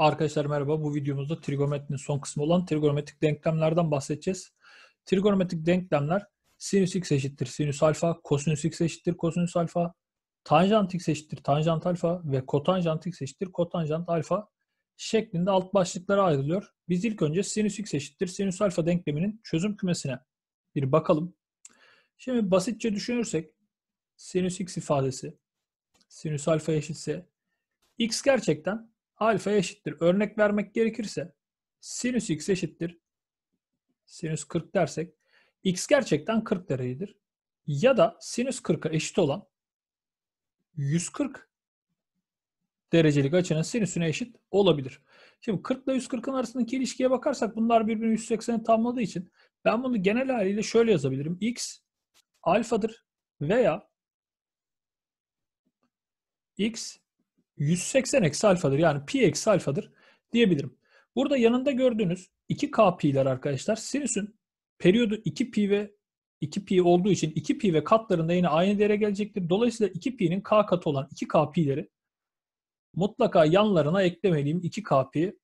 Arkadaşlar merhaba. Bu videomuzda trigonometrinin son kısmı olan trigonometrik denklemlerden bahsedeceğiz. Trigonometrik denklemler sinüs x eşittir sinüs alfa, kosinüs x eşittir kosinüs alfa, tanjant x eşittir tanjant alfa ve kotanjant x eşittir kotanjant alfa şeklinde alt başlıklara ayrılıyor. Biz ilk önce sinüs x eşittir sinüs alfa denkleminin çözüm kümesine bir bakalım. Şimdi basitçe düşünürsek sinüs x ifadesi sinüs alfa eşitse x gerçekten alfa eşittir. Örnek vermek gerekirse sinüs x eşittir. Sinüs 40 dersek x gerçekten 40 derecedir. Ya da sinüs 40'a eşit olan 140 derecelik açının sinüsüne eşit olabilir. Şimdi 40 ile 140'ın arasındaki ilişkiye bakarsak bunlar birbirini 180'e tamladığı için ben bunu genel haliyle şöyle yazabilirim. x alfadır veya x 180 eksi alfadır. Yani pi eksi alfadır diyebilirim. Burada yanında gördüğünüz 2k pi'ler arkadaşlar sinüsün periyodu 2 pi ve 2 pi olduğu için 2 pi ve katlarında yine aynı değere gelecektir. Dolayısıyla 2 pi'nin k katı olan 2k pi'leri mutlaka yanlarına eklemeliyim 2k pi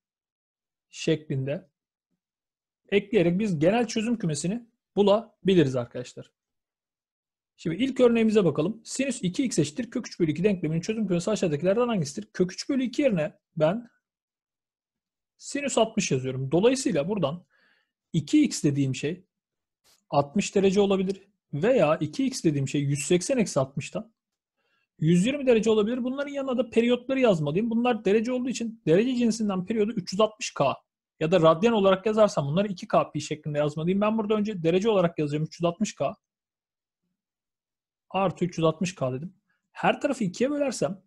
şeklinde ekleyerek biz genel çözüm kümesini bulabiliriz arkadaşlar. Şimdi ilk örneğimize bakalım. Sinüs 2x eşittir kök 3 bölü 2 denkleminin çözüm kümesi aşağıdakilerden hangisidir? Kök 3 bölü 2 yerine ben sinüs 60 yazıyorum. Dolayısıyla buradan 2x dediğim şey 60 derece olabilir. Veya 2x dediğim şey 180 eksi 60'tan 120 derece olabilir. Bunların yanına da periyotları yazmalıyım. Bunlar derece olduğu için derece cinsinden periyodu 360K ya da radyan olarak yazarsam bunları 2K pi şeklinde yazmalıyım. Ben burada önce derece olarak yazacağım 360K artı 360K dedim. Her tarafı ikiye bölersem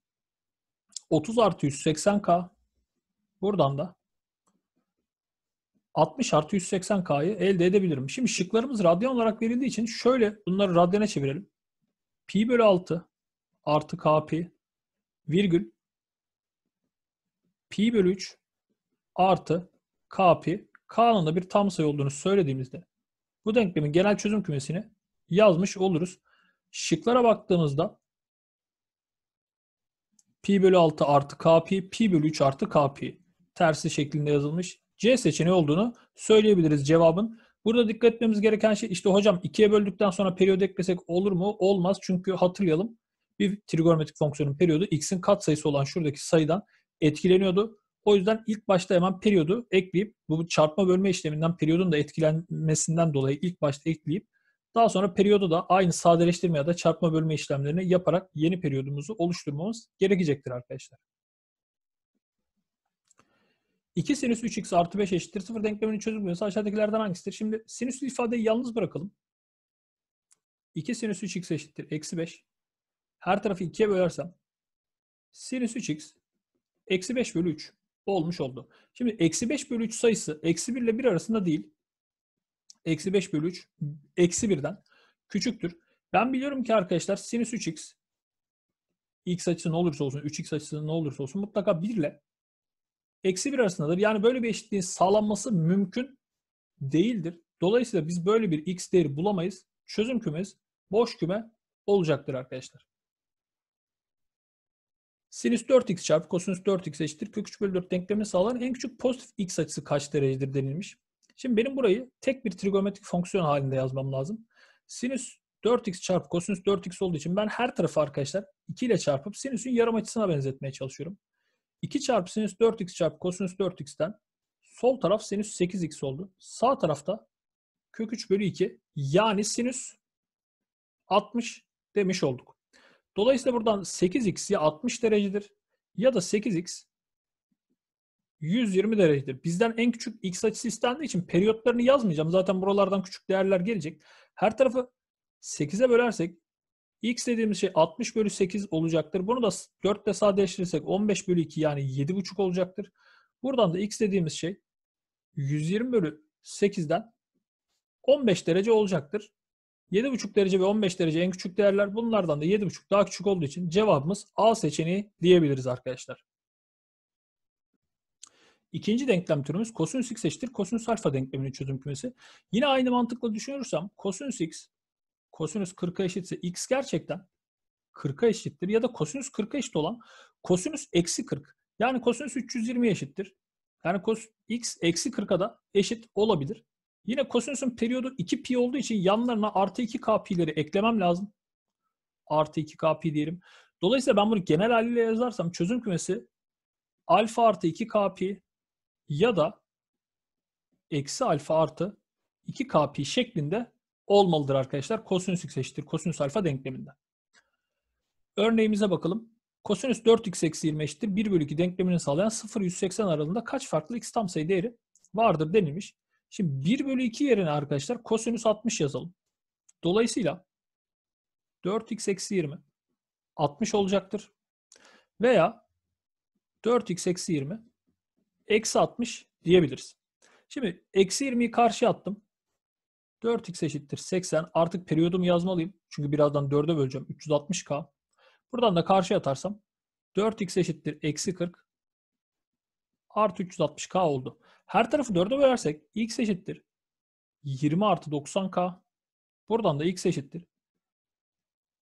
30 artı 180K buradan da 60 artı 180K'yı elde edebilirim. Şimdi şıklarımız radyan olarak verildiği için şöyle bunları radyana çevirelim. Pi bölü 6 artı Kp virgül pi bölü 3 artı Kp K'nın da bir tam sayı olduğunu söylediğimizde bu denklemin genel çözüm kümesini yazmış oluruz. Şıklara baktığımızda pi bölü 6 artı kp, pi bölü 3 artı kp tersi şeklinde yazılmış C seçeneği olduğunu söyleyebiliriz cevabın. Burada dikkat etmemiz gereken şey işte hocam ikiye böldükten sonra periyodu eklesek olur mu? Olmaz çünkü hatırlayalım bir trigonometrik fonksiyonun periyodu x'in kat sayısı olan şuradaki sayıdan etkileniyordu. O yüzden ilk başta hemen periyodu ekleyip bu çarpma bölme işleminden periyodun da etkilenmesinden dolayı ilk başta ekleyip daha sonra periyodu da aynı sadeleştirme ya da çarpma bölme işlemlerini yaparak yeni periyodumuzu oluşturmamız gerekecektir arkadaşlar. 2 sinüs 3x artı 5 eşittir 0 denklemini çözümlüyorsa aşağıdakilerden hangisidir? Şimdi sinüslü ifadeyi yalnız bırakalım. 2 sinüs 3x eşittir eksi 5. Her tarafı 2'ye bölersem sinüs 3x eksi 5 bölü 3 olmuş oldu. Şimdi eksi 5 bölü 3 sayısı eksi 1 ile 1 arasında değil eksi 5 bölü 3 eksi 1'den küçüktür. Ben biliyorum ki arkadaşlar sinüs 3x x açısı ne olursa olsun 3x açısı ne olursa olsun mutlaka 1 ile eksi 1 arasındadır. Yani böyle bir eşitliğin sağlanması mümkün değildir. Dolayısıyla biz böyle bir x değeri bulamayız. Çözüm kümemiz boş küme olacaktır arkadaşlar. Sinüs 4x çarpı kosinüs 4x eşittir. Kök 3 bölü 4 denklemini sağlayan En küçük pozitif x açısı kaç derecedir denilmiş. Şimdi benim burayı tek bir trigonometrik fonksiyon halinde yazmam lazım. Sinüs 4x çarpı kosinüs 4x olduğu için ben her tarafı arkadaşlar 2 ile çarpıp sinüsün yarım açısına benzetmeye çalışıyorum. 2 çarpı sinüs 4x çarpı kosinüs 4x'ten sol taraf sinüs 8x oldu. Sağ tarafta kök 3 bölü 2 yani sinüs 60 demiş olduk. Dolayısıyla buradan 8x ya 60 derecedir ya da 8x 120 derecedir. Bizden en küçük x açısı istendiği için periyotlarını yazmayacağım. Zaten buralardan küçük değerler gelecek. Her tarafı 8'e bölersek x dediğimiz şey 60 bölü 8 olacaktır. Bunu da 4 ile sadeleştirirsek 15 bölü 2 yani 7,5 olacaktır. Buradan da x dediğimiz şey 120 bölü 8'den 15 derece olacaktır. 7,5 derece ve 15 derece en küçük değerler. Bunlardan da 7,5 daha küçük olduğu için cevabımız A seçeneği diyebiliriz arkadaşlar. İkinci denklem türümüz kosinüs x eşittir kosinüs alfa denkleminin çözüm kümesi. Yine aynı mantıkla düşünürsem kosinüs x kosinüs 40'a eşitse x gerçekten 40'a eşittir ya da kosinüs 40'a eşit olan kosinüs eksi 40. Yani kosinüs 320 eşittir. Yani kos x eksi 40'a da eşit olabilir. Yine kosinüsün periyodu 2 pi olduğu için yanlarına artı 2 k pi'leri eklemem lazım. Artı 2 k pi diyelim. Dolayısıyla ben bunu genel haliyle yazarsam çözüm kümesi alfa artı 2 k pi ya da eksi alfa artı 2 kp şeklinde olmalıdır arkadaşlar. Kosinüs x eşittir kosinüs alfa denkleminde. Örneğimize bakalım. Kosinüs 4x eksi 20 eşittir 1 bölü 2 denklemini sağlayan 0-180 aralığında kaç farklı x tam sayı değeri vardır denilmiş. Şimdi 1 bölü 2 yerine arkadaşlar kosinüs 60 yazalım. Dolayısıyla 4x eksi 20 60 olacaktır. Veya 4x eksi 20 eksi 60 diyebiliriz. Şimdi eksi 20'yi karşı attım. 4x eşittir 80. Artık periyodumu yazmalıyım. Çünkü birazdan 4'e böleceğim. 360k. Buradan da karşı atarsam 4x eşittir eksi 40 artı 360k oldu. Her tarafı 4'e bölersek x eşittir 20 artı 90k. Buradan da x eşittir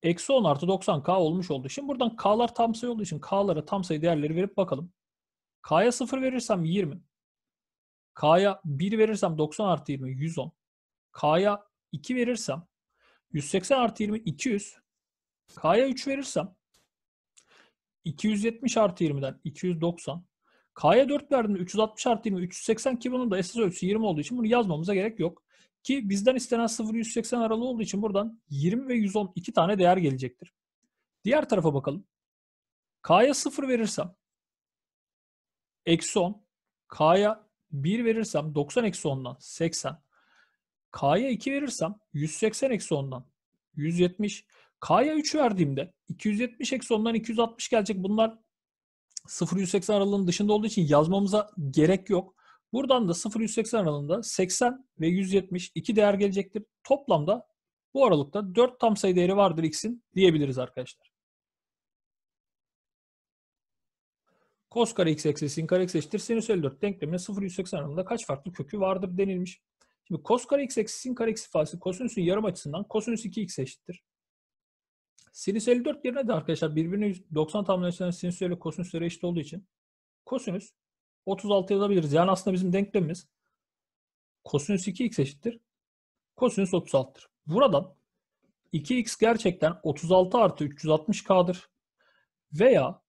eksi 10 artı 90k olmuş oldu. Şimdi buradan k'lar tam sayı olduğu için k'lara tam sayı değerleri verip bakalım. K'ya 0 verirsem 20. K'ya 1 verirsem 90 artı 20 110. K'ya 2 verirsem 180 artı 20 200. K'ya 3 verirsem 270 artı 20'den 290. K'ya 4 verdiğimde 360 artı 20 380 ki bunun da esas ölçüsü 20 olduğu için bunu yazmamıza gerek yok. Ki bizden istenen 0-180 aralığı olduğu için buradan 20 ve 110 iki tane değer gelecektir. Diğer tarafa bakalım. K'ya 0 verirsem Eksi 10. K'ya 1 verirsem 90 eksi 10'dan 80. K'ya 2 verirsem 180 eksi 10'dan 170. K'ya 3 verdiğimde 270 eksi 10'dan 260 gelecek. Bunlar 0-180 aralığının dışında olduğu için yazmamıza gerek yok. Buradan da 0-180 aralığında 80 ve 170 iki değer gelecektir. Toplamda bu aralıkta 4 tam sayı değeri vardır x'in diyebiliriz arkadaşlar. Cos kare x eksi sin kare x eşittir sinüs 54 denklemine 0 180 oranında kaç farklı kökü vardır denilmiş. Şimdi cos kare x eksi sin kare x ifadesi kosinüsün yarım açısından kosinüs 2x eşittir. Sinüs 54 yerine de arkadaşlar birbirine 90 tamamlayan sinüs ile kosinüsleri eşit olduğu için kosinüs 36 yazabiliriz. Yani aslında bizim denklemimiz kosinüs 2x eşittir. Kosinüs 36'dır. Buradan 2x gerçekten 36 artı 360k'dır. Veya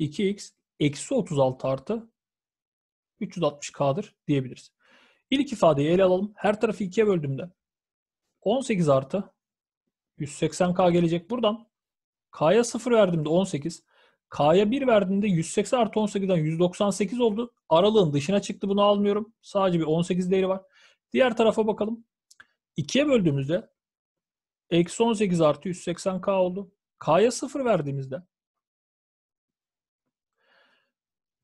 2x eksi 36 artı 360K'dır diyebiliriz. İlk ifadeyi ele alalım. Her tarafı 2'ye böldüğümde 18 artı 180K gelecek buradan. K'ya 0 verdiğimde 18. K'ya 1 verdiğimde 180 artı 18'den 198 oldu. Aralığın dışına çıktı bunu almıyorum. Sadece bir 18 değeri var. Diğer tarafa bakalım. 2'ye böldüğümüzde eksi 18 artı 180K oldu. K'ya 0 verdiğimizde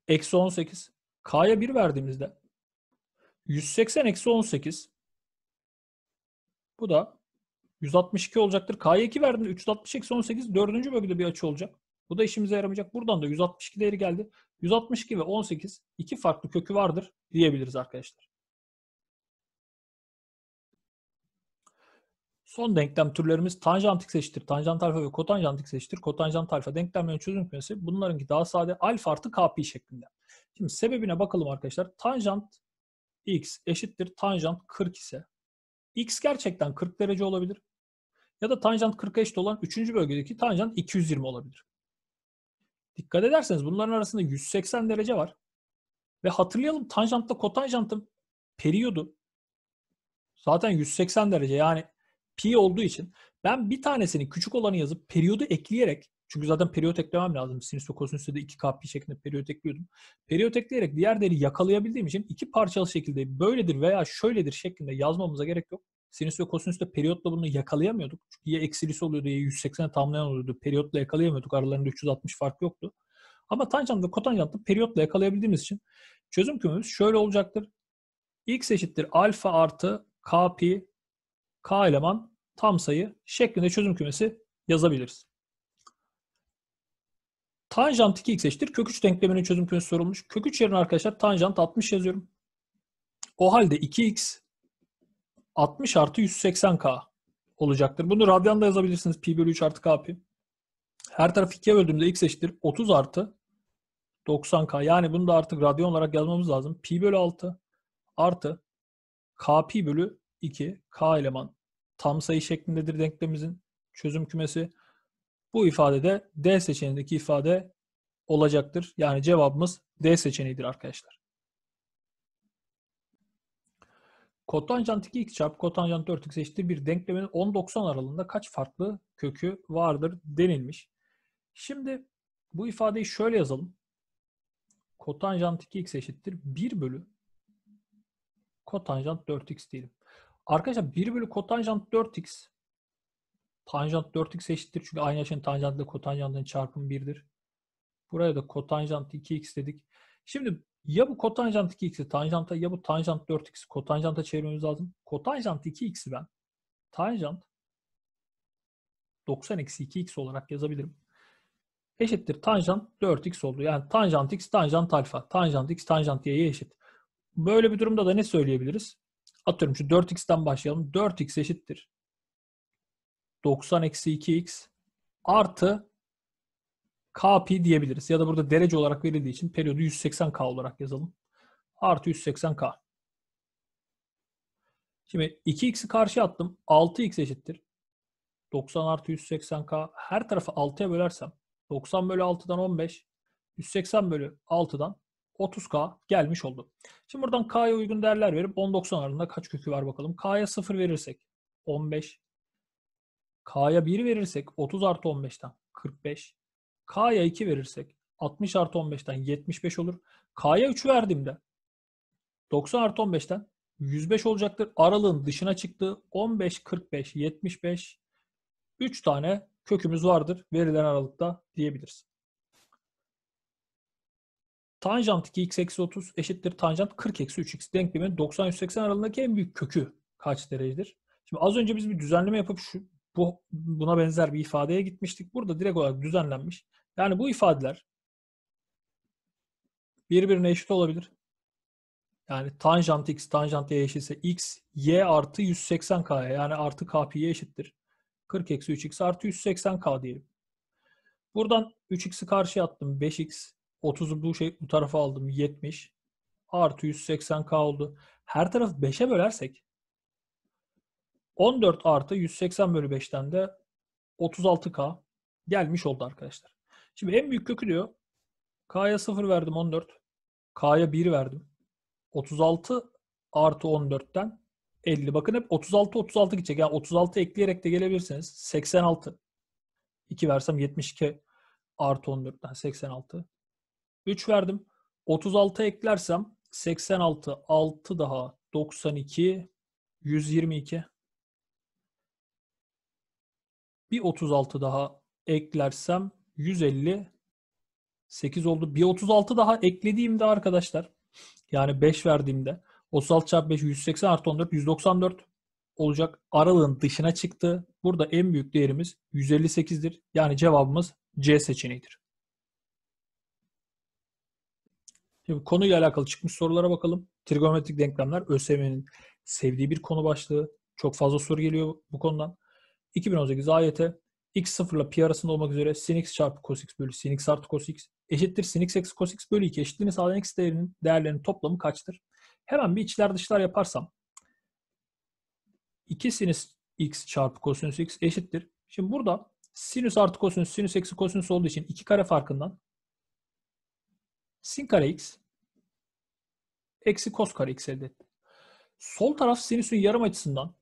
Eksi 18. K'ya 1 verdiğimizde 180 eksi 18 bu da 162 olacaktır. K'ya 2 verdiğinde 360 eksi 18 dördüncü bölgede bir açı olacak. Bu da işimize yaramayacak. Buradan da 162 değeri geldi. 162 ve 18 iki farklı kökü vardır diyebiliriz arkadaşlar. Son denklem türlerimiz tanjant x eşittir, tanjant alfa ve kotanjant x eşittir, kotanjant alfa denklemlerin çözüm kümesi. Bunlarınki daha sade alfa artı kpi şeklinde. Şimdi sebebine bakalım arkadaşlar. Tanjant x eşittir tanjant 40 ise x gerçekten 40 derece olabilir. Ya da tanjant 40'a eşit olan 3. bölgedeki tanjant 220 olabilir. Dikkat ederseniz bunların arasında 180 derece var. Ve hatırlayalım tanjantla kotanjantın periyodu zaten 180 derece. Yani pi olduğu için ben bir tanesini küçük olanı yazıp periyodu ekleyerek çünkü zaten periyot eklemem lazım. Sinüs ve kosinüste de 2K pi şeklinde periyot ekliyordum. Periyot ekleyerek diğerleri yakalayabildiğim için iki parçalı şekilde böyledir veya şöyledir şeklinde yazmamıza gerek yok. Sinüs ve de periyotla bunu yakalayamıyorduk. Çünkü ya eksilisi oluyordu ya 180'e tamlayan oluyordu. Periyotla yakalayamıyorduk. Aralarında 360 fark yoktu. Ama tanjant ve kotanjantı periyotla yakalayabildiğimiz için çözüm kümemiz şöyle olacaktır. x eşittir alfa artı k pi k eleman tam sayı şeklinde çözüm kümesi yazabiliriz. Tanjant 2x eşittir. Kök 3 denkleminin çözüm kümesi sorulmuş. Kök 3 yerine arkadaşlar tanjant 60 yazıyorum. O halde 2x 60 artı 180k olacaktır. Bunu radyanda yazabilirsiniz. Pi bölü 3 artı k pi. Her tarafı 2'ye böldüğümde x eşittir. 30 artı 90k. Yani bunu da artık radyan olarak yazmamız lazım. Pi bölü 6 artı k pi bölü 2 k eleman tam sayı şeklindedir denklemimizin çözüm kümesi. Bu ifadede D seçeneğindeki ifade olacaktır. Yani cevabımız D seçeneğidir arkadaşlar. Kotanjant 2 x çarpı kotanjant 4 x eşittir bir denklemin 10-90 aralığında kaç farklı kökü vardır denilmiş. Şimdi bu ifadeyi şöyle yazalım. Kotanjant 2x eşittir 1 bölü kotanjant 4x diyelim. Arkadaşlar 1 bölü kotanjant 4x tanjant 4x eşittir. Çünkü aynı açının tanjant ile kotanjantın çarpımı 1'dir. Buraya da kotanjant 2x dedik. Şimdi ya bu kotanjant 2x'i tanjanta ya bu tanjant 4x'i kotanjanta çevirmemiz lazım. Kotanjant 2x'i ben tanjant 90 eksi 2x olarak yazabilirim. Eşittir tanjant 4x oldu. Yani tanjant x tanjant alfa. Tanjant x tanjant y'ye eşit. Böyle bir durumda da ne söyleyebiliriz? Atıyorum şu 4x'ten başlayalım. 4x eşittir. 90 eksi 2x artı kp diyebiliriz. Ya da burada derece olarak verildiği için periyodu 180k olarak yazalım. Artı 180k. Şimdi 2x'i karşıya attım. 6x eşittir. 90 artı 180k. Her tarafı 6'ya bölersem 90 bölü 6'dan 15. 180 bölü 6'dan 30K gelmiş oldu. Şimdi buradan K'ya uygun değerler verip 10-90 kaç kökü var bakalım. K'ya 0 verirsek 15. K'ya 1 verirsek 30 artı 15'ten 45. K'ya 2 verirsek 60 artı 15'ten 75 olur. K'ya 3 verdiğimde 90 artı 15'ten 105 olacaktır. Aralığın dışına çıktı. 15, 45, 75 3 tane kökümüz vardır verilen aralıkta diyebiliriz. Tanjant 2x eksi 30 eşittir tanjant 40 eksi 3x denkleminin 90-180 aralığındaki en büyük kökü kaç derecedir? Şimdi az önce biz bir düzenleme yapıp şu, bu, buna benzer bir ifadeye gitmiştik. Burada direkt olarak düzenlenmiş. Yani bu ifadeler birbirine eşit olabilir. Yani tanjant x tanjant y eşitse x y artı 180 k'ya yani artı k pi'ye eşittir. 40 eksi 3x artı 180 k diyelim. Buradan 3x'i karşıya attım 5x 30'u bu şey bu tarafa aldım 70. Artı 180k oldu. Her tarafı 5'e bölersek 14 artı 180 bölü 5'ten de 36k gelmiş oldu arkadaşlar. Şimdi en büyük kökü diyor. K'ya 0 verdim 14. K'ya 1 verdim. 36 artı 14'ten 50. Bakın hep 36 36 gidecek. Yani 36 ekleyerek de gelebilirsiniz. 86. 2 versem 72 artı 14'ten 86. 3 verdim. 36 eklersem 86, 6 daha 92, 122. Bir 36 daha eklersem 150, 8 oldu. Bir 36 daha eklediğimde arkadaşlar yani 5 verdiğimde 36 çarpı 5 180 artı 14 194 olacak. Aralığın dışına çıktı. Burada en büyük değerimiz 158'dir. Yani cevabımız C seçeneğidir. konuyla alakalı çıkmış sorulara bakalım. Trigonometrik denklemler ÖSYM'nin sevdiği bir konu başlığı. Çok fazla soru geliyor bu konudan. 2018 AYT x0 ile pi arasında olmak üzere sin x çarpı cos x bölü sin x artı cos x eşittir sin x eksi cos x bölü 2 eşitliğini sağlayan x değerinin değerlerinin toplamı kaçtır? Hemen bir içler dışlar yaparsam 2 sinüs x çarpı kosinüs x eşittir. Şimdi burada sinüs artı kosinüs sinüs eksi kosinüs olduğu için 2 kare farkından sin kare x eksi kos kare x elde etti. Sol taraf sinüsün yarım açısından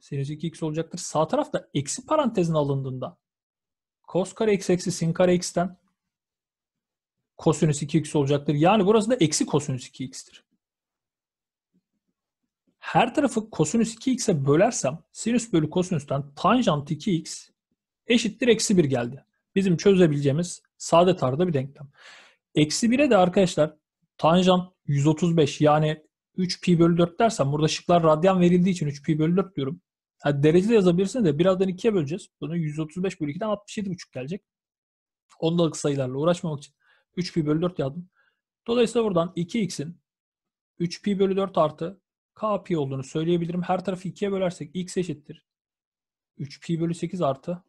sinüs 2x olacaktır. Sağ taraf da eksi parantezin alındığında kos kare x eksi sin kare x'ten kosinüs 2x olacaktır. Yani burası da eksi kosinüs 2x'tir. Her tarafı kosinüs 2x'e bölersem sinüs bölü kosinüsten tanjant 2x eşittir eksi 1 geldi. Bizim çözebileceğimiz sade tarda bir denklem. Eksi 1'e de arkadaşlar tanjant 135 yani 3 pi bölü 4 dersen burada şıklar radyan verildiği için 3 pi bölü 4 diyorum. Yani derece de yazabilirsiniz de birazdan 2'ye böleceğiz. Bunu 135 bölü 2'den 67,5 gelecek. Ondalık sayılarla uğraşmamak için 3 pi bölü 4 yazdım. Dolayısıyla buradan 2x'in 3 pi bölü 4 artı k pi olduğunu söyleyebilirim. Her tarafı 2'ye bölersek x eşittir. 3 pi bölü 8 artı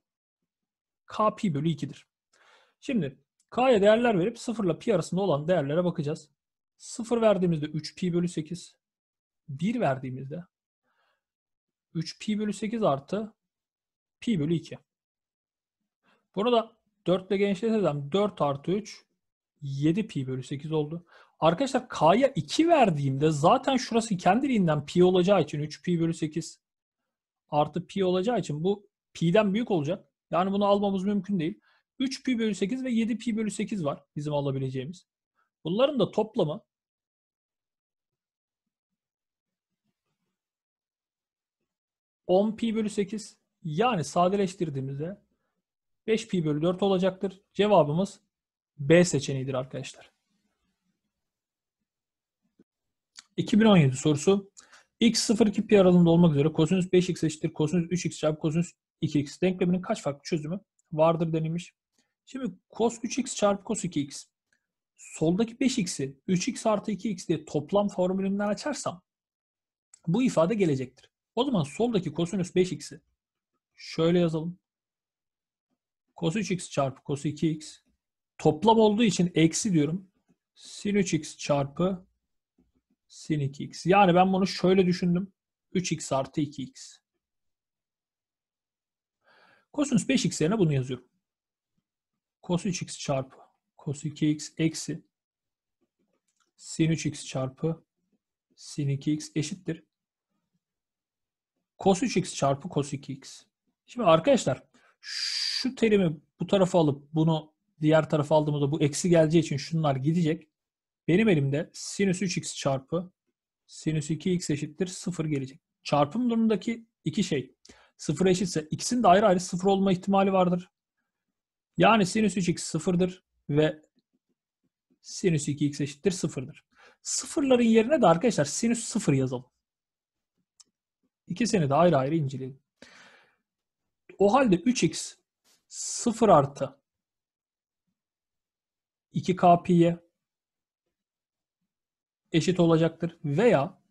k pi bölü 2'dir. Şimdi K'ya değerler verip sıfırla pi arasında olan değerlere bakacağız. Sıfır verdiğimizde 3 pi bölü 8. 1 verdiğimizde 3 pi bölü 8 artı pi bölü 2. Burada 4 ile genişletirsem 4 artı 3 7 pi bölü 8 oldu. Arkadaşlar k'ya 2 verdiğimde zaten şurası kendiliğinden pi olacağı için 3 pi bölü 8 artı pi olacağı için bu pi'den büyük olacak. Yani bunu almamız mümkün değil. 3 pi bölü 8 ve 7 pi bölü 8 var bizim alabileceğimiz. Bunların da toplamı on pi bölü 8 yani sadeleştirdiğimizde 5 pi bölü 4 olacaktır. Cevabımız B seçeneğidir arkadaşlar. 2017 sorusu x 0-2 pi aralığında olmak üzere kosinüs 5x eşittir kosinüs 3x çarpı kosinüs 2x denkleminin kaç farklı çözümü vardır denilmiş. Şimdi cos 3x çarpı cos 2x soldaki 5x'i 3x artı 2x diye toplam formülünden açarsam bu ifade gelecektir. O zaman soldaki kosinüs 5x'i şöyle yazalım. Cos 3x çarpı cos 2x toplam olduğu için eksi diyorum. Sin 3x çarpı sin 2x. Yani ben bunu şöyle düşündüm. 3x artı 2x. Kosinüs 5x yerine bunu yazıyorum cos 3x çarpı cos 2x eksi sin 3x çarpı sin 2x eşittir. Cos 3x çarpı cos 2x. Şimdi arkadaşlar şu terimi bu tarafa alıp bunu diğer tarafa aldığımızda bu eksi geleceği için şunlar gidecek. Benim elimde sinüs 3x çarpı sinüs 2x eşittir 0 gelecek. Çarpım durumundaki iki şey 0 eşitse ikisinin de ayrı ayrı 0 olma ihtimali vardır. Yani sinüs 3x sıfırdır ve sinüs 2x eşittir sıfırdır. Sıfırların yerine de arkadaşlar sinüs sıfır yazalım. İkisini de ayrı ayrı inceleyelim. O halde 3x sıfır artı 2 piye eşit olacaktır. Veya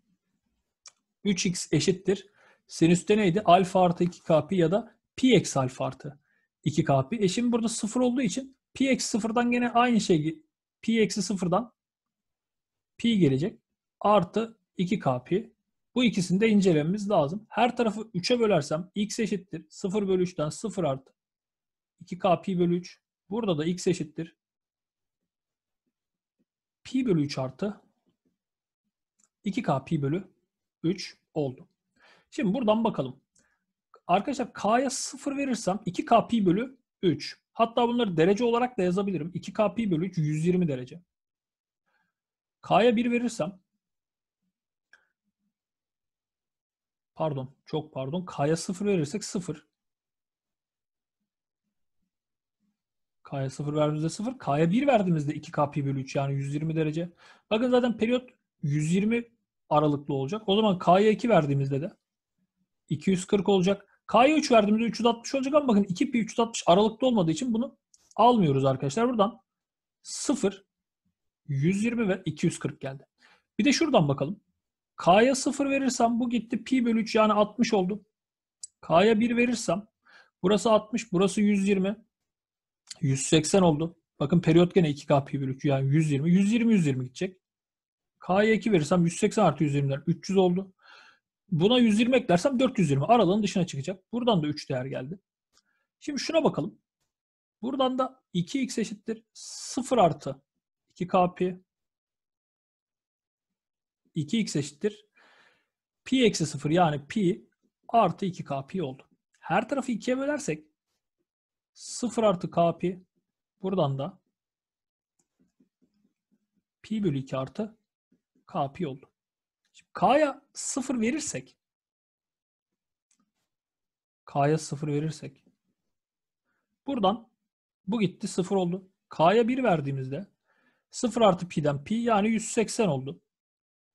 3x eşittir. Sinüste neydi? Alfa artı 2 pi ya da pi eksi alfa artı 2 kp. E şimdi burada 0 olduğu için p eksi 0'dan gene aynı şey p eksi 0'dan p gelecek. Artı 2 kp. Bu ikisini de incelememiz lazım. Her tarafı 3'e bölersem x eşittir 0 bölü 3'ten 0 artı 2 kp bölü 3. Burada da x eşittir pi bölü 3 artı 2 kp bölü 3 oldu. Şimdi buradan bakalım. Arkadaşlar K'ya 0 verirsem 2K pi bölü 3. Hatta bunları derece olarak da yazabilirim. 2K pi bölü 3 120 derece. K'ya 1 verirsem pardon çok pardon K'ya 0 verirsek 0. K'ya 0 verdiğimizde 0. K'ya 1 verdiğimizde 2K pi bölü 3 yani 120 derece. Bakın zaten periyot 120 aralıklı olacak. O zaman K'ya 2 verdiğimizde de 240 olacak. K'ya 3 verdiğimizde 360 olacak ama bakın 2 pi 360 aralıkta olmadığı için bunu almıyoruz arkadaşlar. Buradan 0, 120 ve 240 geldi. Bir de şuradan bakalım. K'ya 0 verirsem bu gitti pi bölü 3 yani 60 oldu. K'ya 1 verirsem burası 60, burası 120. 180 oldu. Bakın periyot gene 2K pi bölü 3 yani 120. 120 120 gidecek. K'ya 2 verirsem 180 artı 120'den 300 oldu. Buna 120 eklersem 420 aralığın dışına çıkacak. Buradan da 3 değer geldi. Şimdi şuna bakalım. Buradan da 2x eşittir 0 artı 2 kp 2x eşittir pi eksi 0 yani pi artı 2 kp oldu. Her tarafı 2'ye bölersek 0 artı kp. buradan da pi bölü 2 artı kp oldu. Şimdi K'ya 0 verirsek K'ya 0 verirsek buradan bu gitti 0 oldu. K'ya 1 verdiğimizde 0 artı pi'den pi yani 180 oldu.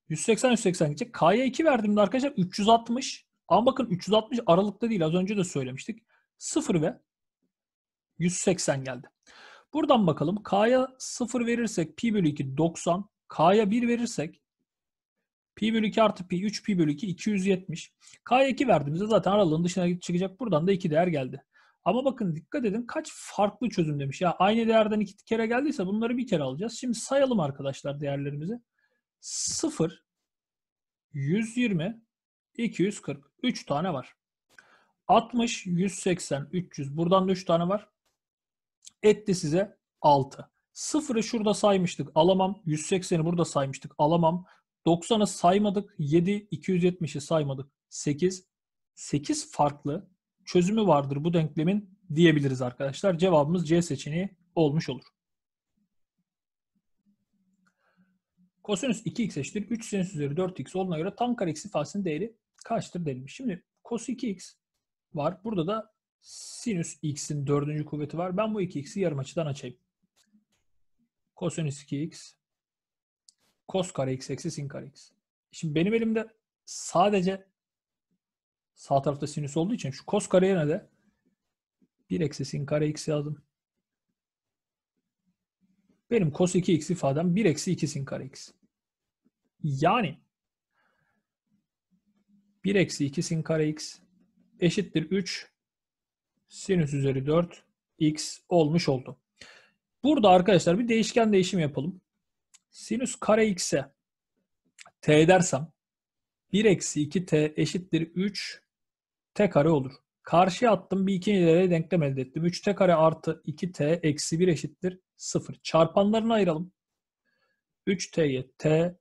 180 180 gidecek. K'ya 2 verdiğimde arkadaşlar 360 ama bakın 360 aralıkta değil az önce de söylemiştik. 0 ve 180 geldi. Buradan bakalım K'ya 0 verirsek pi bölü 2 90. K'ya 1 verirsek Pi bölü 2 artı pi 3 pi bölü 2 270. K'ya 2 verdiğimizde zaten aralığın dışına çıkacak. Buradan da 2 değer geldi. Ama bakın dikkat edin kaç farklı çözüm demiş. Ya aynı değerden iki kere geldiyse bunları bir kere alacağız. Şimdi sayalım arkadaşlar değerlerimizi. 0, 120, 240. 3 tane var. 60, 180, 300. Buradan da 3 tane var. Etti size 6. 0'ı şurada saymıştık alamam. 180'i burada saymıştık alamam. 90'ı saymadık. 7, 270'i saymadık. 8, 8 farklı çözümü vardır bu denklemin diyebiliriz arkadaşlar. Cevabımız C seçeneği olmuş olur. Kosinüs 2x eşittir 3 sinüs üzeri 4x olduğuna göre tan kare x ifadesinin değeri kaçtır denilmiş. Şimdi kos 2x var. Burada da sinüs x'in dördüncü kuvveti var. Ben bu 2x'i yarım açıdan açayım. Kosinüs 2x cos kare x eksi sin kare x. Şimdi benim elimde sadece sağ tarafta sinüs olduğu için şu cos kare yerine de 1 eksi sin kare x yazdım. Benim cos 2x ifadem 1 eksi 2 sin kare x. Yani 1 eksi 2 sin kare x eşittir 3 sinüs üzeri 4 x olmuş oldu. Burada arkadaşlar bir değişken değişim yapalım sinüs kare x'e t dersem 1 eksi 2 t eşittir 3 t kare olur. Karşıya attım bir ikinci derece denklem elde ettim. 3 t kare artı 2 t eksi 1 eşittir 0. Çarpanlarını ayıralım. 3 t'ye t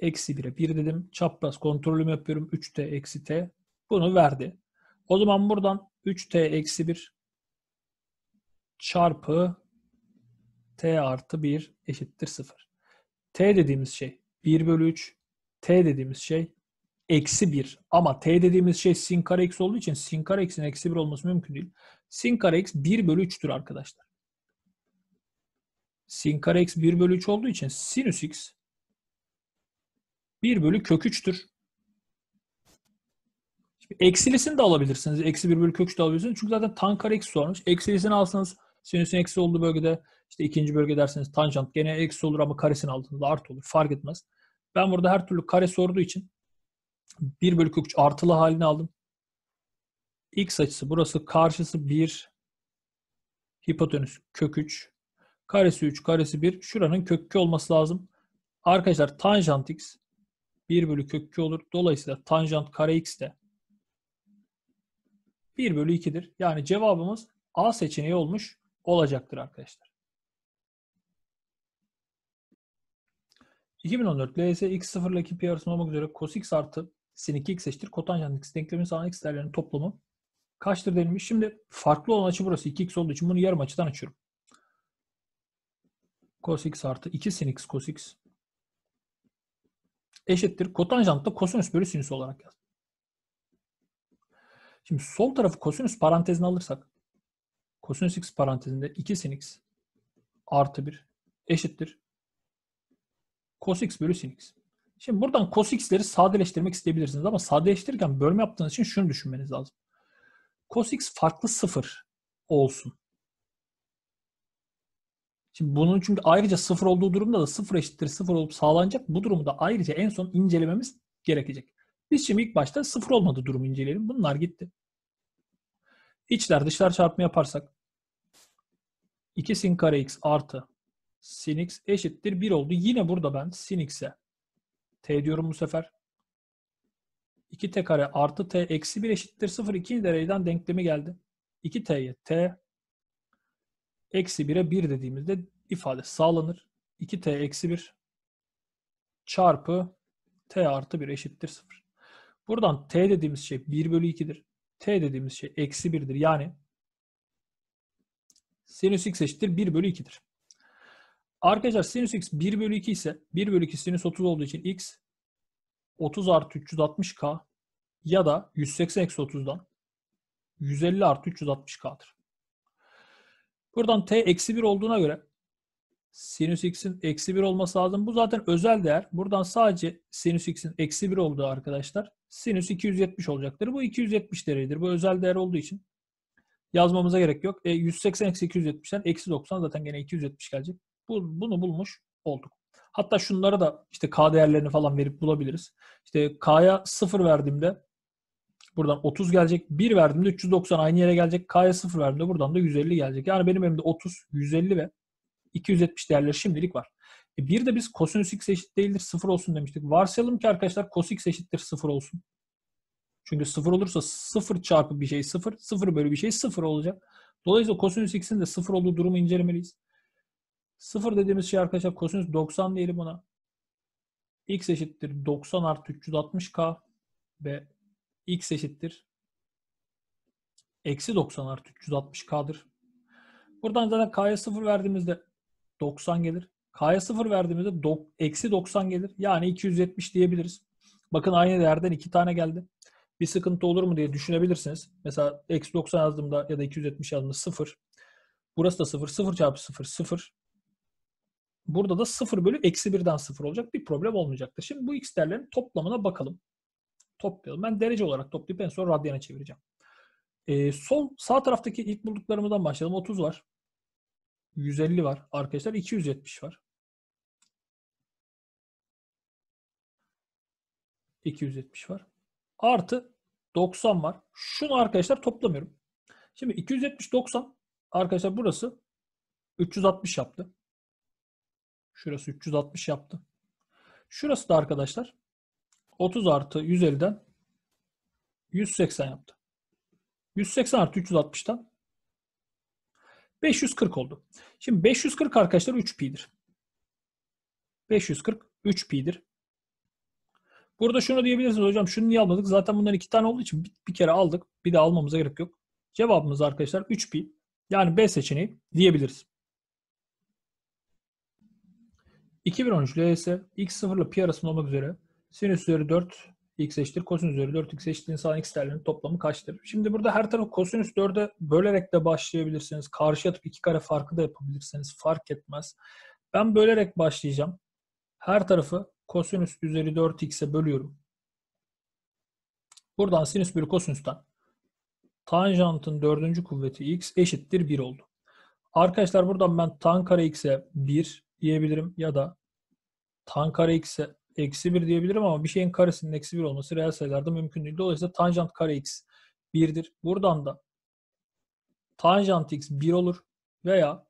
eksi 1'e 1 dedim. Çapraz kontrolümü yapıyorum. 3 t eksi t bunu verdi. O zaman buradan 3 t eksi 1 çarpı t artı 1 eşittir 0. T dediğimiz şey 1 bölü 3. T dediğimiz şey eksi 1. Ama T dediğimiz şey sin kare x olduğu için sin kare x'in eksi 1 olması mümkün değil. Sin kare x 1 bölü 3'tür arkadaşlar. Sin kare x 1 bölü 3 olduğu için sinüs x 1 bölü kök 3'tür. Eksilisini de alabilirsiniz. Eksi 1 bölü kök 3 de alabilirsiniz. Çünkü zaten tan kare x sormuş. Eksilisini alsanız Sinüsün eksi olduğu bölgede işte ikinci bölge derseniz tanjant gene eksi olur ama karesinin altında artı olur. Fark etmez. Ben burada her türlü kare sorduğu için 1 bölü 3 artılı halini aldım. X açısı burası. Karşısı 1. Hipotenüs kök 3. Karesi 3 karesi 1. Şuranın kökü olması lazım. Arkadaşlar tanjant x 1 bölü kökü olur. Dolayısıyla tanjant kare x de 1 bölü 2'dir. Yani cevabımız A seçeneği olmuş olacaktır arkadaşlar. 2014 LS x0 ile 2 arasında olmak üzere cos x artı sin 2x eşittir. Kotanjant x denklemin sağ x değerlerinin toplamı kaçtır denilmiş. Şimdi farklı olan açı burası 2x olduğu için bunu yarım açıdan açıyorum. Cos x artı 2 sin x cos x eşittir. Kotanjant da kosinüs bölü sinüs olarak yaz. Şimdi sol tarafı kosinüs parantezine alırsak kosinüs x parantezinde 2 sin x artı 1 eşittir. Cos x bölü sin x. Şimdi buradan cos x'leri sadeleştirmek isteyebilirsiniz ama sadeleştirirken bölme yaptığınız için şunu düşünmeniz lazım. Cos x farklı sıfır olsun. Şimdi bunun çünkü ayrıca sıfır olduğu durumda da sıfır eşittir sıfır olup sağlanacak. Bu durumu da ayrıca en son incelememiz gerekecek. Biz şimdi ilk başta sıfır olmadığı durumu inceleyelim. Bunlar gitti. İçler dışlar çarpımı yaparsak 2 sin kare x artı sin x eşittir 1 oldu. Yine burada ben sin x'e t diyorum bu sefer. 2t kare artı t eksi 1 eşittir 0 2. dereceden denklemi geldi. 2t'ye t eksi 1'e 1 dediğimizde ifade sağlanır. 2t eksi 1 çarpı t artı 1 eşittir 0. Buradan t dediğimiz şey 1 bölü 2'dir. t dediğimiz şey eksi 1'dir. Yani Sinüs x eşittir 1 bölü 2'dir. Arkadaşlar sinüs x 1 bölü 2 ise 1 bölü 2 sinüs 30 olduğu için x 30 artı 360k ya da 180 eksi 30'dan 150 artı 360k'dır. Buradan t eksi 1 olduğuna göre sinüs x'in eksi 1 olması lazım. Bu zaten özel değer. Buradan sadece sinüs x'in eksi 1 olduğu arkadaşlar sinüs 270 olacaktır. Bu 270 derecedir. Bu özel değer olduğu için yazmamıza gerek yok. E, 180 eksi 270'den eksi 90 zaten gene 270 gelecek. Bu, bunu bulmuş olduk. Hatta şunları da işte k değerlerini falan verip bulabiliriz. İşte k'ya 0 verdiğimde buradan 30 gelecek. 1 verdiğimde 390 aynı yere gelecek. K'ya 0 verdiğimde buradan da 150 gelecek. Yani benim elimde 30, 150 ve 270 değerleri şimdilik var. E bir de biz kosinüs x eşit değildir 0 olsun demiştik. Varsayalım ki arkadaşlar cos x eşittir 0 olsun. Çünkü sıfır olursa sıfır çarpı bir şey sıfır, sıfır bölü bir şey sıfır olacak. Dolayısıyla kosinüs x'in de sıfır olduğu durumu incelemeliyiz. Sıfır dediğimiz şey arkadaşlar kosinüs 90 diyelim buna. x eşittir 90 artı 360k ve x eşittir eksi 90 artı 360k'dır. Buradan zaten k'ya sıfır verdiğimizde 90 gelir. K'ya sıfır verdiğimizde eksi 90 gelir. Yani 270 diyebiliriz. Bakın aynı değerden iki tane geldi bir sıkıntı olur mu diye düşünebilirsiniz. Mesela eksi 90 yazdığımda ya da 270 yazdığımda 0. Burası da 0. 0 çarpı 0 0. Burada da 0 bölü eksi 1'den 0 olacak. Bir problem olmayacaktır. Şimdi bu x değerlerin toplamına bakalım. Toplayalım. Ben derece olarak toplayıp en son radyana çevireceğim. Ee, sol sağ taraftaki ilk bulduklarımızdan başlayalım. 30 var. 150 var. Arkadaşlar 270 var. 270 var. Artı 90 var. Şunu arkadaşlar toplamıyorum. Şimdi 270 90 arkadaşlar burası 360 yaptı. Şurası 360 yaptı. Şurası da arkadaşlar 30 artı 150'den 180 yaptı. 180 artı 360'tan 540 oldu. Şimdi 540 arkadaşlar 3pi'dir. 540 3pi'dir. Burada şunu diyebilirsiniz hocam şunu niye almadık? Zaten bunların iki tane olduğu için bir, bir kere aldık. Bir de almamıza gerek yok. Cevabımız arkadaşlar 3 pi. Yani B seçeneği diyebiliriz. 2013 LS x0 ile pi arasında olmak üzere sinüs üzeri 4 x eşittir kosinüs üzeri 4 x eşittir sağ x terlerinin toplamı kaçtır? Şimdi burada her tarafı kosinüs 4'e bölerek de başlayabilirsiniz. Karşı atıp iki kare farkı da yapabilirsiniz. Fark etmez. Ben bölerek başlayacağım. Her tarafı kosinüs üzeri 4x'e bölüyorum. Buradan sinüs bölü kosinüsten tanjantın dördüncü kuvveti x eşittir 1 oldu. Arkadaşlar buradan ben tan kare x'e 1 diyebilirim ya da tan kare x'e eksi 1 diyebilirim ama bir şeyin karesinin eksi 1 olması reel sayılarda mümkün değil. Dolayısıyla tanjant kare x 1'dir. Buradan da tanjant x 1 olur veya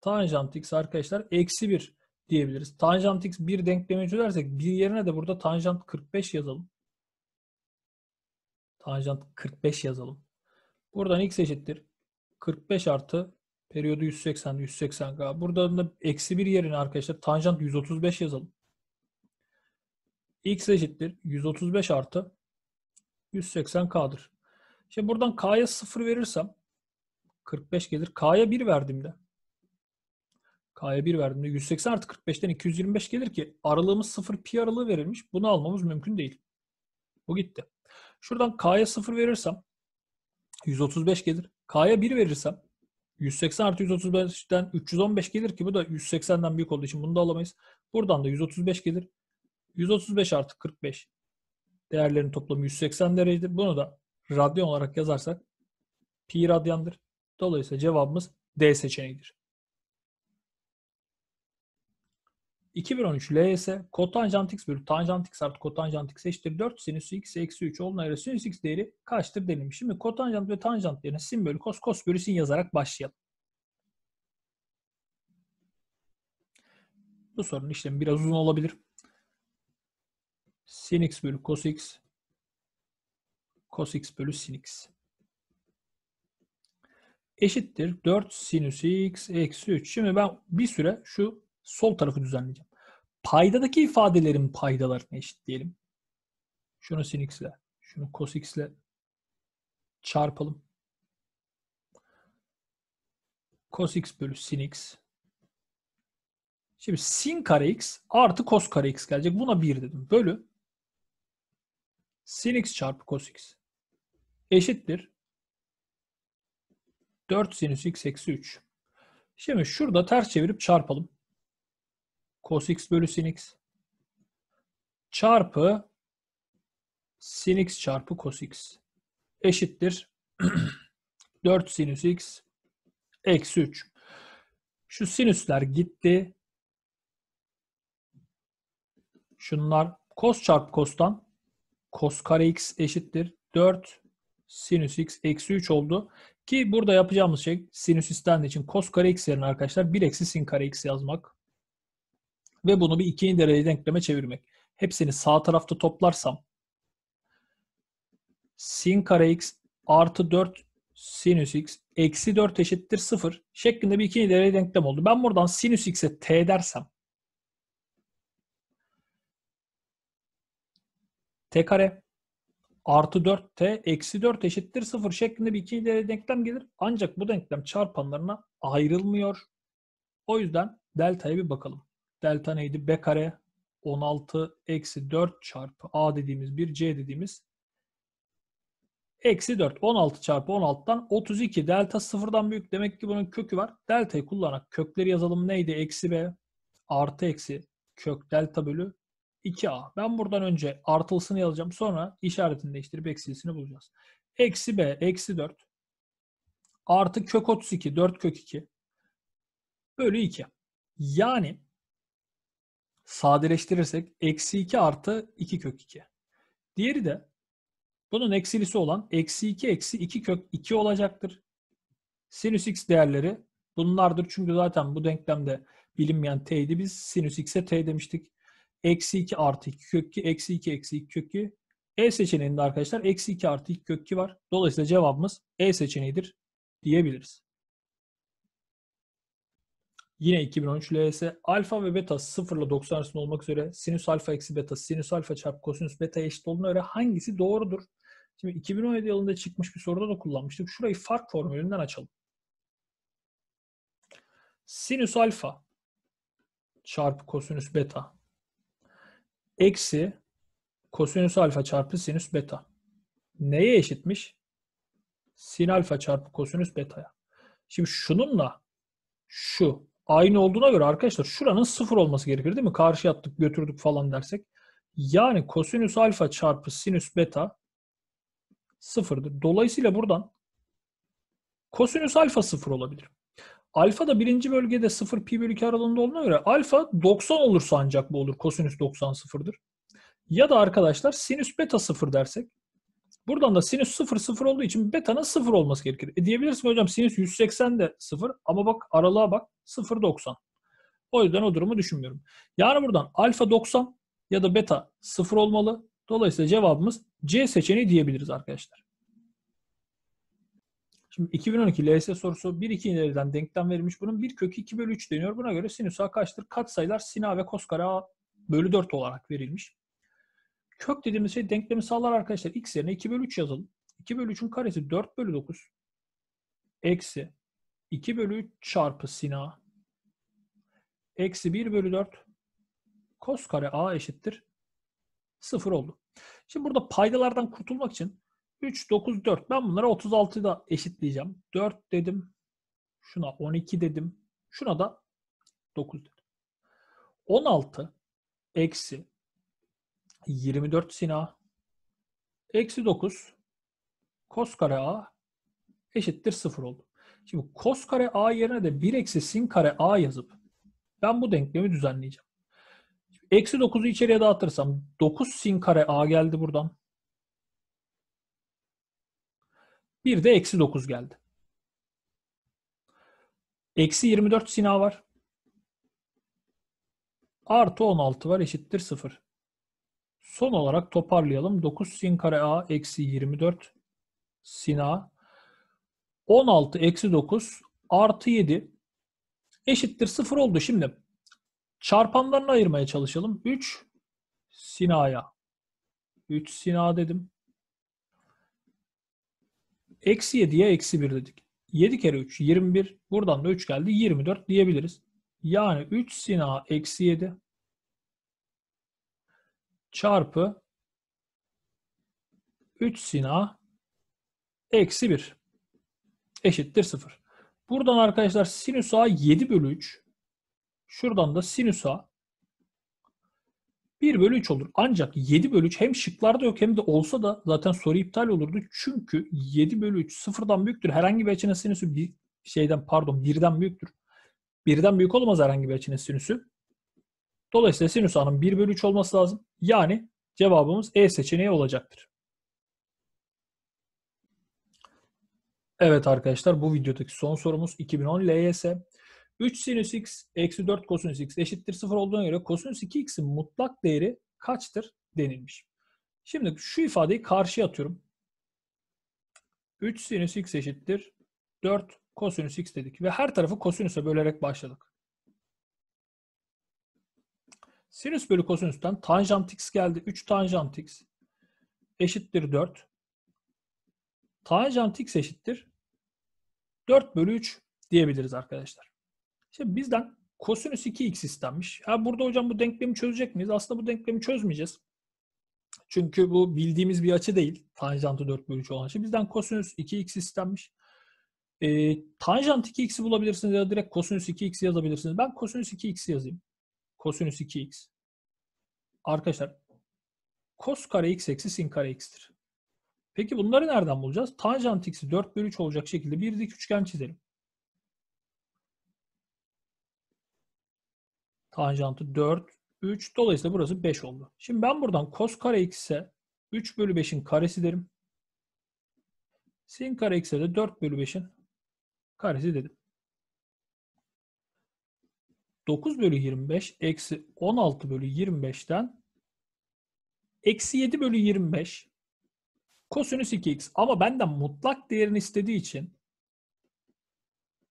tanjant x arkadaşlar eksi 1 diyebiliriz. Tanjant x bir denklemi çözersek bir yerine de burada tanjant 45 yazalım. Tanjant 45 yazalım. Buradan x eşittir. 45 artı periyodu 180 180 K. Buradan da eksi bir yerine arkadaşlar tanjant 135 yazalım. x eşittir 135 artı 180 K'dır. Şimdi buradan K'ya 0 verirsem 45 gelir. K'ya 1 verdiğimde K'ya 1 verdim 180 artı 45'ten 225 gelir ki aralığımız 0 pi aralığı verilmiş. Bunu almamız mümkün değil. Bu gitti. Şuradan K'ya 0 verirsem 135 gelir. K'ya 1 verirsem 180 artı 135'ten 315 gelir ki bu da 180'den büyük olduğu için bunu da alamayız. Buradan da 135 gelir. 135 artı 45 değerlerin toplamı 180 derecedir. Bunu da radyan olarak yazarsak pi radyandır. Dolayısıyla cevabımız D seçeneğidir. 2013 LS kotanjant x bölü tanjant x artı kotanjant x eşittir 4 sinüs x eksi 3 olduğuna göre sinüs x değeri kaçtır denilmiş. Şimdi kotanjant ve tanjant yerine sin bölü kos kos bölü sin yazarak başlayalım. Bu sorunun işlemi biraz uzun olabilir. Sin x bölü kos x kos x bölü sin x eşittir 4 sinüs x eksi 3. Şimdi ben bir süre şu Sol tarafı düzenleyeceğim. Paydadaki ifadelerin paydalarına eşit diyelim. Şunu sin x'le, şunu cos x'le çarpalım. Cos x bölü sin x. Şimdi sin kare x artı cos kare x gelecek. Buna 1 dedim. Bölü sin x çarpı cos x eşittir 4 sinüs x eksi 3. Şimdi şurada ters çevirip çarpalım cos x bölü sin x çarpı sin x çarpı cos x eşittir 4 sinüs x eksi 3. Şu sinüsler gitti. Şunlar cos çarpı cos'tan cos kare x eşittir 4 sinüs x eksi 3 oldu. Ki burada yapacağımız şey sinüs istendiği için cos kare x yerine arkadaşlar 1 eksi sin kare x yazmak ve bunu bir ikinci derece denkleme çevirmek. Hepsini sağ tarafta toplarsam sin kare x artı 4 sinüs x eksi 4 eşittir 0 şeklinde bir ikinci derece denklem oldu. Ben buradan sinüs x'e t dersem t kare artı 4 t eksi 4 eşittir 0 şeklinde bir ikinci derece denklem gelir. Ancak bu denklem çarpanlarına ayrılmıyor. O yüzden delta'ya bir bakalım delta neydi? B kare 16 eksi 4 çarpı A dediğimiz bir C dediğimiz eksi 4. 16 çarpı 16'dan 32. Delta sıfırdan büyük. Demek ki bunun kökü var. Delta'yı kullanarak kökleri yazalım. Neydi? Eksi B artı eksi kök delta bölü 2A. Ben buradan önce artılısını yazacağım. Sonra işaretini değiştirip eksilisini bulacağız. Eksi B eksi 4 artı kök 32 4 kök 2 bölü 2. Yani sadeleştirirsek eksi 2 artı 2 kök 2. Diğeri de bunun eksilisi olan eksi 2 eksi 2 kök 2 olacaktır. Sinüs x değerleri bunlardır. Çünkü zaten bu denklemde bilinmeyen t'ydi. Biz sinüs x'e t demiştik. Eksi 2 artı 2 kök 2 eksi 2 eksi 2 kök 2. E seçeneğinde arkadaşlar eksi 2 artı 2 kök 2 var. Dolayısıyla cevabımız E seçeneğidir diyebiliriz. Yine 2013 LS alfa ve beta 0 ile 90 arasında olmak üzere sinüs alfa eksi beta sinüs alfa çarpı kosinüs beta eşit olduğuna göre hangisi doğrudur? Şimdi 2017 yılında çıkmış bir soruda da kullanmıştık. Şurayı fark formülünden açalım. Sinüs alfa çarpı kosinüs beta eksi kosinüs alfa çarpı sinüs beta. Neye eşitmiş? Sin alfa çarpı kosinüs beta'ya. Şimdi şununla şu aynı olduğuna göre arkadaşlar şuranın sıfır olması gerekir değil mi? Karşı attık götürdük falan dersek. Yani kosinüs alfa çarpı sinüs beta sıfırdır. Dolayısıyla buradan kosinüs alfa sıfır olabilir. Alfa da birinci bölgede sıfır pi bölü 2 aralığında olduğuna göre alfa 90 olursa ancak bu olur. Kosinüs 90 sıfırdır. Ya da arkadaşlar sinüs beta sıfır dersek Buradan da sinüs 0 0 olduğu için beta'nın 0 olması gerekir. E diyebilirsin hocam sinüs 180 de 0 ama bak aralığa bak 0 90. O yüzden o durumu düşünmüyorum. Yani buradan alfa 90 ya da beta 0 olmalı. Dolayısıyla cevabımız C seçeneği diyebiliriz arkadaşlar. Şimdi 2012 LS sorusu 1 2 ileriden denklem verilmiş. Bunun 1 kökü 2 bölü 3 deniyor. Buna göre sinüs A kaçtır? Katsayılar sin A ve kos kare A bölü 4 olarak verilmiş. Kök dediğimiz şey denklemi sağlar arkadaşlar. X yerine 2 bölü 3 yazalım. 2 bölü 3'ün karesi 4 bölü 9. Eksi 2 bölü 3 çarpı a Eksi 1 bölü 4. Kos kare A eşittir. 0 oldu. Şimdi burada paydalardan kurtulmak için 3, 9, 4. Ben bunlara 36'yı da eşitleyeceğim. 4 dedim. Şuna 12 dedim. Şuna da 9 dedim. 16 eksi 24 sin A eksi 9 kos kare A eşittir 0 oldu. Şimdi kos kare A yerine de 1 eksi sin kare A yazıp ben bu denklemi düzenleyeceğim. Eksi 9'u içeriye dağıtırsam 9 sin kare A geldi buradan. Bir de eksi 9 geldi. Eksi 24 sin a var. Artı 16 var eşittir 0. Son olarak toparlayalım. 9 sin kare a eksi 24 sin a 16 eksi 9 artı 7 eşittir 0 oldu. Şimdi çarpanlarını ayırmaya çalışalım. 3 sin a'ya 3 sin a dedim. Eksi 7'ye eksi 1 dedik. 7 kere 3 21. Buradan da 3 geldi. 24 diyebiliriz. Yani 3 sin a eksi 7 çarpı 3 sin a eksi 1 eşittir 0. Buradan arkadaşlar sinüs a 7 bölü 3. Şuradan da sinüs a 1 bölü 3 olur. Ancak 7 bölü 3 hem şıklarda yok hem de olsa da zaten soru iptal olurdu. Çünkü 7 bölü 3 sıfırdan büyüktür. Herhangi bir açının sinüsü bir şeyden pardon birden büyüktür. Birden büyük olmaz herhangi bir açının sinüsü. Dolayısıyla sinüs a'nın 1 bölü 3 olması lazım. Yani cevabımız E seçeneği olacaktır. Evet arkadaşlar bu videodaki son sorumuz 2010 LYS. 3 sinüs x eksi 4 kosinüs x eşittir 0 olduğuna göre kosinüs 2x'in mutlak değeri kaçtır denilmiş. Şimdi şu ifadeyi karşıya atıyorum. 3 sinüs x eşittir 4 kosinüs x dedik ve her tarafı kosinüse bölerek başladık. Sinüs bölü kosinüsten tanjant x geldi. 3 tanjant x eşittir 4. Tanjant x eşittir 4 bölü 3 diyebiliriz arkadaşlar. Şimdi bizden kosinüs 2x istenmiş. Ha burada hocam bu denklemi çözecek miyiz? Aslında bu denklemi çözmeyeceğiz. Çünkü bu bildiğimiz bir açı değil. Tanjantı 4 bölü 3 olan şey. Bizden kosinüs 2x istenmiş. E, tanjant 2x'i bulabilirsiniz ya direkt kosinüs 2x yazabilirsiniz. Ben kosinüs 2x'i yazayım kosinüs 2x. Arkadaşlar kos kare x eksi sin kare x'tir. Peki bunları nereden bulacağız? Tanjant x'i 4 bölü 3 olacak şekilde bir dik üçgen çizelim. Tanjantı 4, 3. Dolayısıyla burası 5 oldu. Şimdi ben buradan kos kare x'e 3 bölü 5'in karesi derim. Sin kare x'e de 4 bölü 5'in karesi dedim. 9 bölü 25 eksi 16 bölü 25'ten eksi 7 bölü 25 kosinüs 2x ama benden mutlak değerini istediği için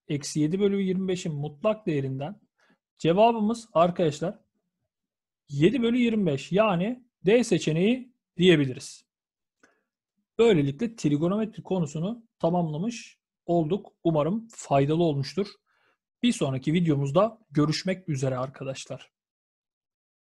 eksi 7 bölü 25'in mutlak değerinden cevabımız arkadaşlar 7 bölü 25 yani D seçeneği diyebiliriz. Böylelikle trigonometri konusunu tamamlamış olduk. Umarım faydalı olmuştur. Bir sonraki videomuzda görüşmek üzere arkadaşlar.